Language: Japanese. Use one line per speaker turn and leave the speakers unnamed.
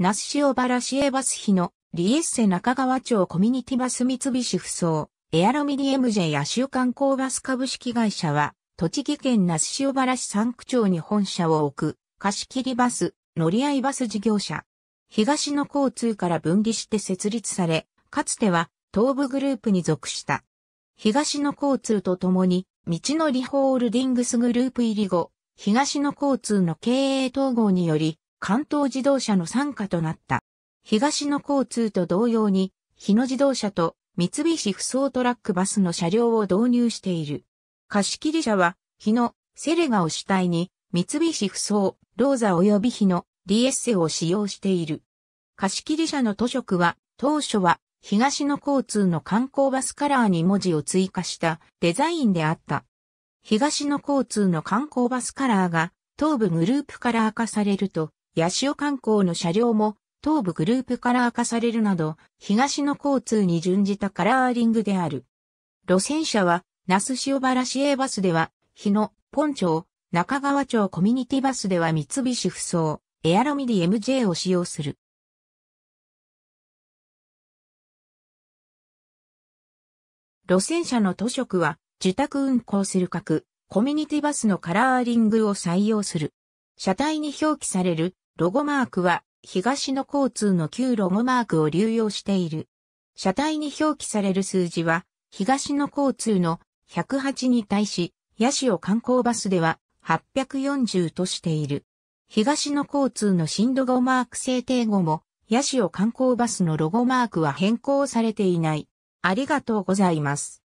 那須塩原市営バス日のリエッセ中川町コミュニティバス三菱ふそうエアロミリ MJ や州観光バス株式会社は、栃木県那須塩原市三区町に本社を置く、貸切バス、乗り合いバス事業者。東の交通から分離して設立され、かつては東部グループに属した。東の交通とともに、道のりホールディングスグループ入り後、東の交通の経営統合により、関東自動車の参加となった。東野交通と同様に、日野自動車と三菱不走トラックバスの車両を導入している。貸切車は、日野、セレガを主体に、三菱不走、ローザ及び日野、リエッセを使用している。貸切車の図色は、当初は、東野交通の観光バスカラーに文字を追加したデザインであった。東野交通の観光バスカラーが東部グループカラー化されると八潮観光の車両も東部グループカラー化されるなど、東の交通に準じたカラーリングである。路線車は、那須塩原市営バスでは、日野、本町、中川町コミュニティバスでは三菱ふそう、エアロミディ MJ
を使用する。
路線車の図職は、受託運行する各、コミュニティバスのカラーリングを採用する。車体に表記されるロゴマークは東野交通の旧ロゴマークを流用している。車体に表記される数字は東野交通の108に対し、ヤシオ観光バスでは840としている。東野交通の新ロゴマーク制定後も、ヤシオ観光バスのロゴマークは変更されていない。
ありがとうございます。